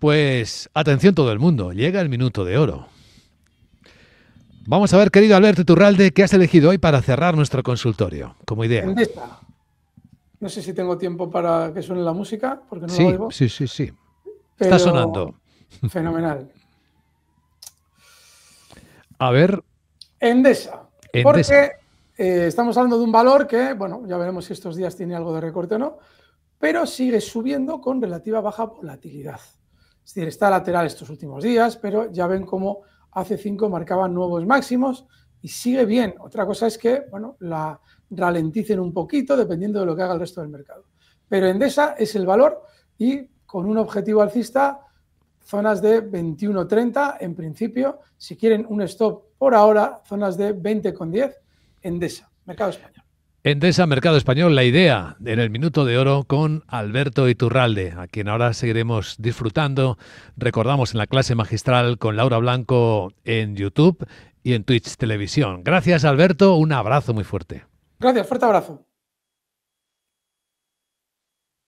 Pues atención todo el mundo, llega el minuto de oro. Vamos a ver, querido Alberto Turralde, ¿qué has elegido hoy para cerrar nuestro consultorio como idea? Endesa. No sé si tengo tiempo para que suene la música, porque no sí, lo oigo. Sí, sí, sí. Está sonando. Fenomenal. A ver. Endesa. Porque eh, estamos hablando de un valor que, bueno, ya veremos si estos días tiene algo de recorte o no, pero sigue subiendo con relativa baja volatilidad. Es decir, está lateral estos últimos días, pero ya ven cómo hace cinco marcaban nuevos máximos y sigue bien. Otra cosa es que, bueno, la ralenticen un poquito dependiendo de lo que haga el resto del mercado. Pero Endesa es el valor y con un objetivo alcista, zonas de 21.30 en principio. Si quieren un stop por ahora, zonas de 20.10 Endesa, mercado español. Endesa Mercado Español, la idea en el minuto de oro con Alberto Iturralde, a quien ahora seguiremos disfrutando. Recordamos en la clase magistral con Laura Blanco en YouTube y en Twitch Televisión. Gracias Alberto, un abrazo muy fuerte. Gracias, fuerte abrazo.